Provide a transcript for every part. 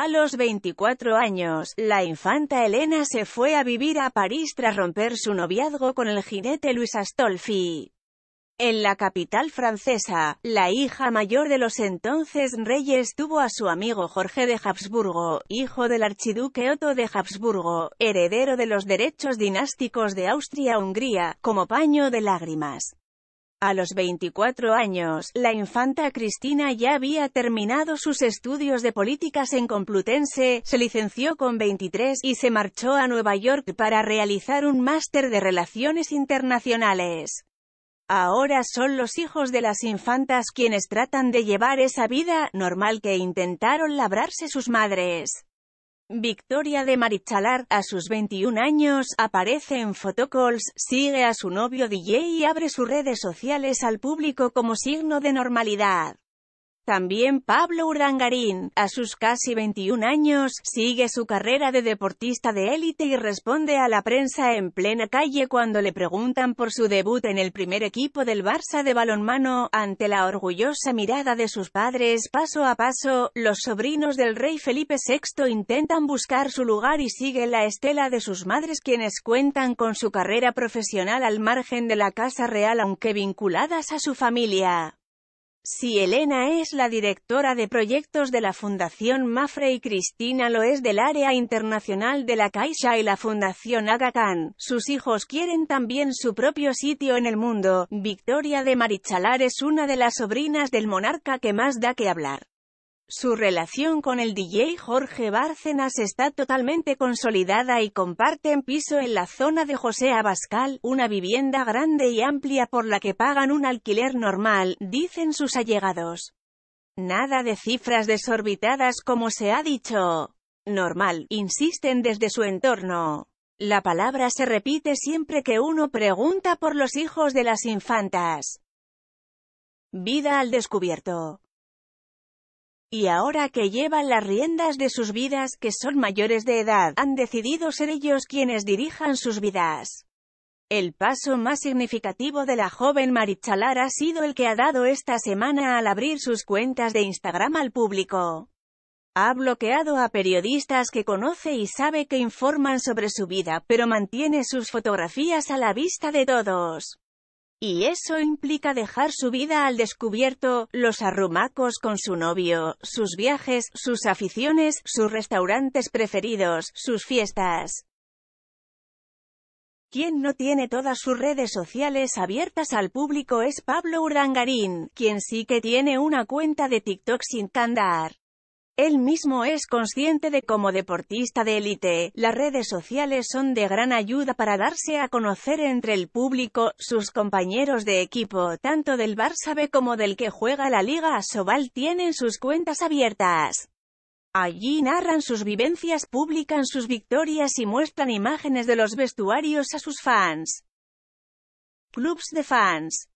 A los 24 años, la infanta Elena se fue a vivir a París tras romper su noviazgo con el jinete Luis Astolfi. En la capital francesa, la hija mayor de los entonces reyes tuvo a su amigo Jorge de Habsburgo, hijo del archiduque Otto de Habsburgo, heredero de los derechos dinásticos de Austria-Hungría, como paño de lágrimas. A los 24 años, la infanta Cristina ya había terminado sus estudios de políticas en Complutense, se licenció con 23 y se marchó a Nueva York para realizar un máster de Relaciones Internacionales. Ahora son los hijos de las infantas quienes tratan de llevar esa vida normal que intentaron labrarse sus madres. Victoria de Marichalar, a sus 21 años, aparece en Photocalls, sigue a su novio DJ y abre sus redes sociales al público como signo de normalidad. También Pablo Urdangarín, a sus casi 21 años, sigue su carrera de deportista de élite y responde a la prensa en plena calle cuando le preguntan por su debut en el primer equipo del Barça de balonmano, ante la orgullosa mirada de sus padres paso a paso, los sobrinos del rey Felipe VI intentan buscar su lugar y siguen la estela de sus madres quienes cuentan con su carrera profesional al margen de la Casa Real aunque vinculadas a su familia. Si Elena es la directora de proyectos de la Fundación Mafre y Cristina lo es del área internacional de la Caixa y la Fundación Aga Khan, sus hijos quieren también su propio sitio en el mundo. Victoria de Marichalar es una de las sobrinas del monarca que más da que hablar. Su relación con el DJ Jorge Bárcenas está totalmente consolidada y comparten piso en la zona de José Abascal, una vivienda grande y amplia por la que pagan un alquiler normal, dicen sus allegados. Nada de cifras desorbitadas como se ha dicho. Normal, insisten desde su entorno. La palabra se repite siempre que uno pregunta por los hijos de las infantas. Vida al descubierto. Y ahora que llevan las riendas de sus vidas, que son mayores de edad, han decidido ser ellos quienes dirijan sus vidas. El paso más significativo de la joven Marichalar ha sido el que ha dado esta semana al abrir sus cuentas de Instagram al público. Ha bloqueado a periodistas que conoce y sabe que informan sobre su vida, pero mantiene sus fotografías a la vista de todos. Y eso implica dejar su vida al descubierto, los arrumacos con su novio, sus viajes, sus aficiones, sus restaurantes preferidos, sus fiestas. Quien no tiene todas sus redes sociales abiertas al público es Pablo Urdangarín, quien sí que tiene una cuenta de TikTok sin candar. Él mismo es consciente de como deportista de élite, las redes sociales son de gran ayuda para darse a conocer entre el público, sus compañeros de equipo, tanto del Barça B como del que juega la Liga Sobal tienen sus cuentas abiertas. Allí narran sus vivencias, publican sus victorias y muestran imágenes de los vestuarios a sus fans. Clubs de fans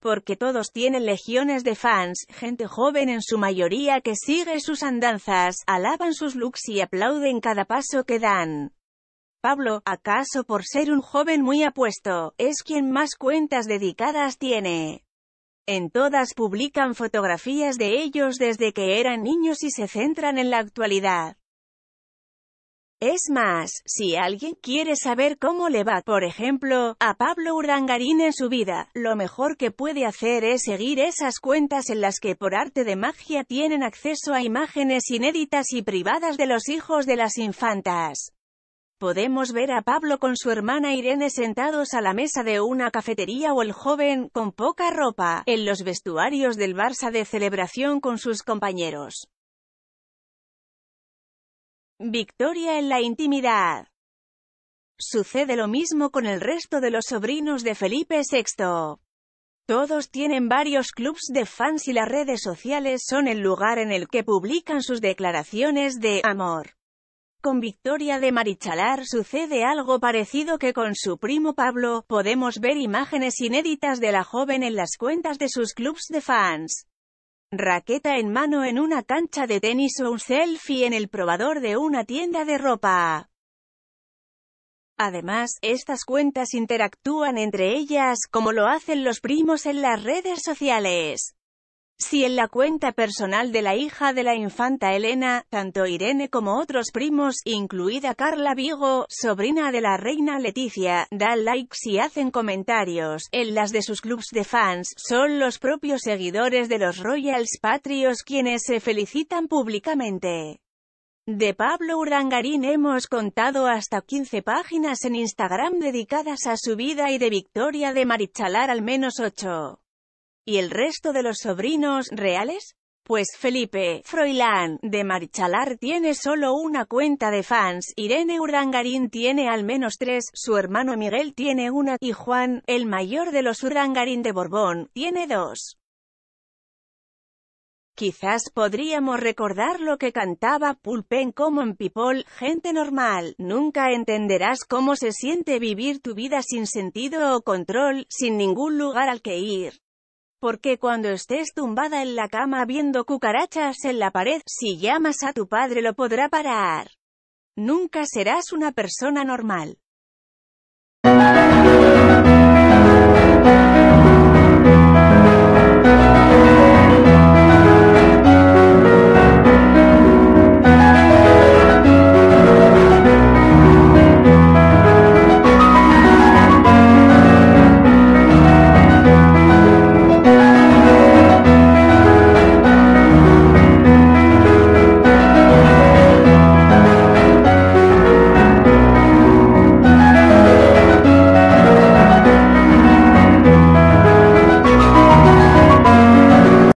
porque todos tienen legiones de fans, gente joven en su mayoría que sigue sus andanzas, alaban sus looks y aplauden cada paso que dan. Pablo, acaso por ser un joven muy apuesto, es quien más cuentas dedicadas tiene. En todas publican fotografías de ellos desde que eran niños y se centran en la actualidad. Es más, si alguien quiere saber cómo le va, por ejemplo, a Pablo Urangarín en su vida, lo mejor que puede hacer es seguir esas cuentas en las que por arte de magia tienen acceso a imágenes inéditas y privadas de los hijos de las infantas. Podemos ver a Pablo con su hermana Irene sentados a la mesa de una cafetería o el joven, con poca ropa, en los vestuarios del Barça de celebración con sus compañeros. Victoria en la intimidad. Sucede lo mismo con el resto de los sobrinos de Felipe VI. Todos tienen varios clubs de fans y las redes sociales son el lugar en el que publican sus declaraciones de amor. Con Victoria de Marichalar sucede algo parecido que con su primo Pablo, podemos ver imágenes inéditas de la joven en las cuentas de sus clubs de fans raqueta en mano en una cancha de tenis o un selfie en el probador de una tienda de ropa. Además, estas cuentas interactúan entre ellas, como lo hacen los primos en las redes sociales. Si en la cuenta personal de la hija de la infanta Elena, tanto Irene como otros primos, incluida Carla Vigo, sobrina de la reina Leticia, dan likes y hacen comentarios, en las de sus clubs de fans, son los propios seguidores de los Royals Patrios quienes se felicitan públicamente. De Pablo Urangarín hemos contado hasta 15 páginas en Instagram dedicadas a su vida y de Victoria de Marichalar al menos 8. ¿Y el resto de los sobrinos reales? Pues Felipe Froilán de Marichalar tiene solo una cuenta de fans, Irene Urangarín tiene al menos tres, su hermano Miguel tiene una, y Juan, el mayor de los Urdangarín de Borbón, tiene dos. Quizás podríamos recordar lo que cantaba Pulpen como en People, gente normal, nunca entenderás cómo se siente vivir tu vida sin sentido o control, sin ningún lugar al que ir. Porque cuando estés tumbada en la cama viendo cucarachas en la pared, si llamas a tu padre lo podrá parar. Nunca serás una persona normal.